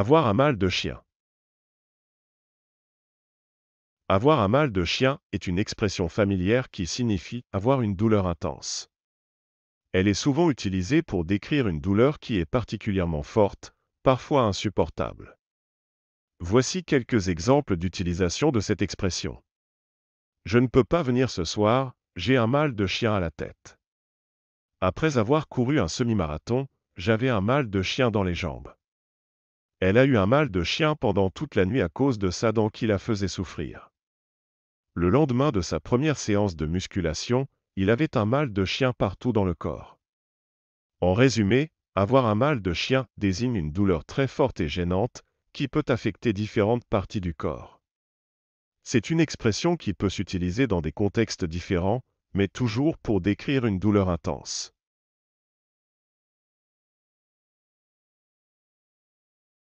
Avoir un mal de chien. Avoir un mal de chien est une expression familière qui signifie avoir une douleur intense. Elle est souvent utilisée pour décrire une douleur qui est particulièrement forte, parfois insupportable. Voici quelques exemples d'utilisation de cette expression. Je ne peux pas venir ce soir, j'ai un mal de chien à la tête. Après avoir couru un semi-marathon, j'avais un mal de chien dans les jambes. Elle a eu un mal de chien pendant toute la nuit à cause de sa dent qui la faisait souffrir. Le lendemain de sa première séance de musculation, il avait un mal de chien partout dans le corps. En résumé, avoir un mal de chien désigne une douleur très forte et gênante qui peut affecter différentes parties du corps. C'est une expression qui peut s'utiliser dans des contextes différents, mais toujours pour décrire une douleur intense.